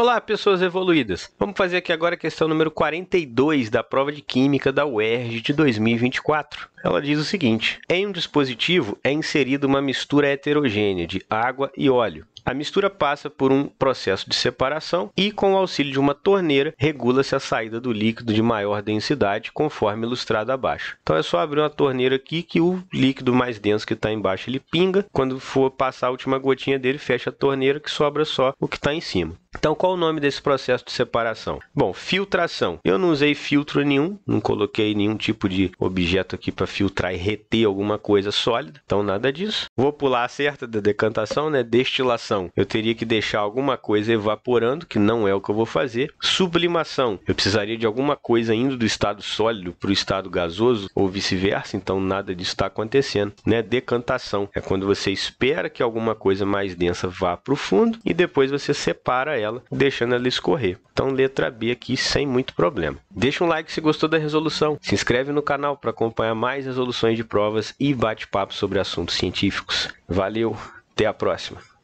Olá, pessoas evoluídas. Vamos fazer aqui agora a questão número 42 da prova de química da UERJ de 2024. Ela diz o seguinte: Em um dispositivo é inserida uma mistura heterogênea de água e óleo. A mistura passa por um processo de separação e, com o auxílio de uma torneira, regula-se a saída do líquido de maior densidade, conforme ilustrado abaixo. Então é só abrir uma torneira aqui que o líquido mais denso que está embaixo ele pinga. Quando for passar a última gotinha dele, fecha a torneira que sobra só o que está em cima. Então, qual o nome desse processo de separação? Bom, filtração. Eu não usei filtro nenhum, não coloquei nenhum tipo de objeto aqui para filtrar e reter alguma coisa sólida, então nada disso. Vou pular a certa da decantação, né? Destilação eu teria que deixar alguma coisa evaporando, que não é o que eu vou fazer. Sublimação. Eu precisaria de alguma coisa indo do estado sólido para o estado gasoso ou vice-versa, então nada disso está acontecendo. Né? Decantação é quando você espera que alguma coisa mais densa vá para o fundo e depois você separa ela, deixando ela escorrer. Então, letra B aqui sem muito problema. Deixa um like se gostou da resolução. Se inscreve no canal para acompanhar mais resoluções de provas e bate-papo sobre assuntos científicos. Valeu, até a próxima!